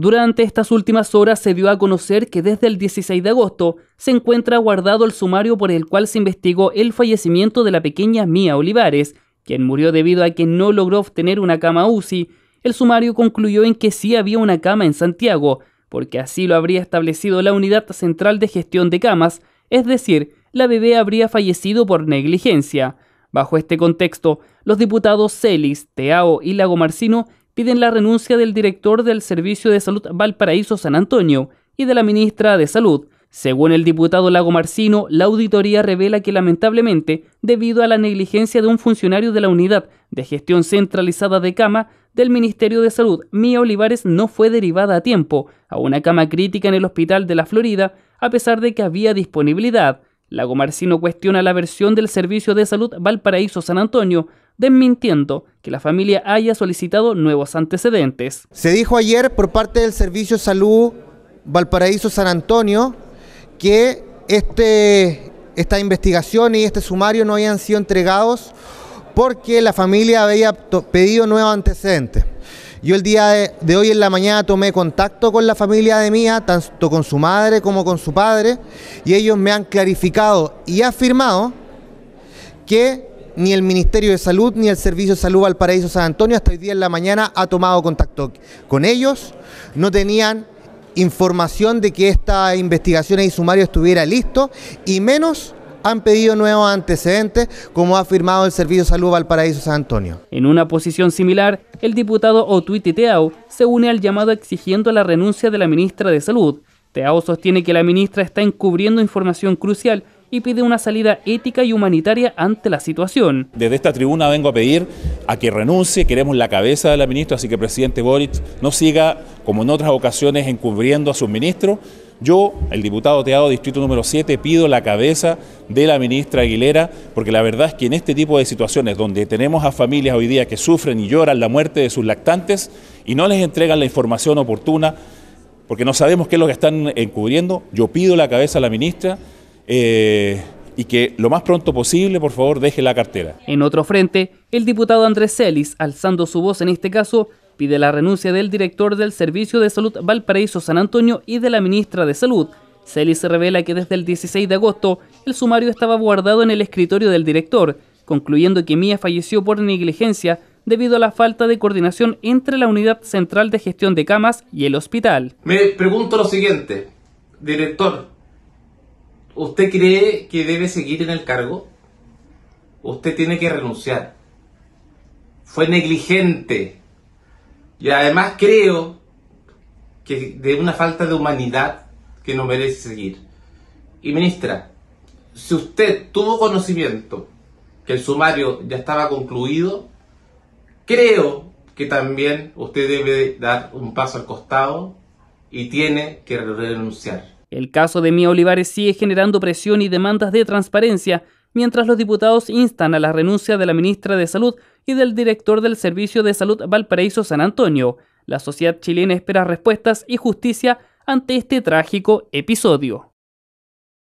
Durante estas últimas horas se dio a conocer que desde el 16 de agosto se encuentra guardado el sumario por el cual se investigó el fallecimiento de la pequeña Mía Olivares, quien murió debido a que no logró obtener una cama UCI. El sumario concluyó en que sí había una cama en Santiago, porque así lo habría establecido la Unidad Central de Gestión de Camas, es decir, la bebé habría fallecido por negligencia. Bajo este contexto, los diputados Celis, Teao y Marcino piden la renuncia del director del Servicio de Salud Valparaíso San Antonio y de la ministra de Salud. Según el diputado Lago Marcino, la auditoría revela que lamentablemente, debido a la negligencia de un funcionario de la unidad de gestión centralizada de cama del Ministerio de Salud, Mía Olivares no fue derivada a tiempo a una cama crítica en el Hospital de la Florida, a pesar de que había disponibilidad. Lago Marcino cuestiona la versión del Servicio de Salud Valparaíso San Antonio, desmintiendo que la familia haya solicitado nuevos antecedentes. Se dijo ayer por parte del Servicio de Salud Valparaíso San Antonio que este, esta investigación y este sumario no habían sido entregados porque la familia había pedido nuevos antecedentes. Yo el día de, hoy en la mañana tomé contacto con la familia de Mía, tanto con su madre como con su padre, y ellos me han clarificado y afirmado que ni el Ministerio de Salud ni el Servicio de Salud Valparaíso San Antonio hasta hoy día en la mañana ha tomado contacto con ellos. No tenían información de que esta investigación y sumario estuviera listo y menos han pedido nuevos antecedentes, como ha afirmado el Servicio Salud Valparaíso San Antonio. En una posición similar, el diputado Otuite Teao se une al llamado exigiendo la renuncia de la ministra de Salud. Teao sostiene que la ministra está encubriendo información crucial y pide una salida ética y humanitaria ante la situación. Desde esta tribuna vengo a pedir a que renuncie, queremos la cabeza de la ministra, así que presidente Boric no siga, como en otras ocasiones, encubriendo a sus ministros. Yo, el diputado Teado, distrito número 7, pido la cabeza de la ministra Aguilera, porque la verdad es que en este tipo de situaciones donde tenemos a familias hoy día que sufren y lloran la muerte de sus lactantes y no les entregan la información oportuna, porque no sabemos qué es lo que están encubriendo, yo pido la cabeza a la ministra. Eh, y que lo más pronto posible, por favor, deje la cartera. En otro frente, el diputado Andrés Celis, alzando su voz en este caso, pide la renuncia del director del Servicio de Salud Valparaíso San Antonio y de la ministra de Salud. Celis revela que desde el 16 de agosto el sumario estaba guardado en el escritorio del director, concluyendo que Mía falleció por negligencia debido a la falta de coordinación entre la Unidad Central de Gestión de Camas y el hospital. Me pregunto lo siguiente, director, ¿Usted cree que debe seguir en el cargo? Usted tiene que renunciar. Fue negligente. Y además creo que de una falta de humanidad que no merece seguir. Y ministra, si usted tuvo conocimiento que el sumario ya estaba concluido, creo que también usted debe dar un paso al costado y tiene que renunciar. El caso de Mía Olivares sigue generando presión y demandas de transparencia, mientras los diputados instan a la renuncia de la ministra de Salud y del director del Servicio de Salud Valparaíso San Antonio. La sociedad chilena espera respuestas y justicia ante este trágico episodio.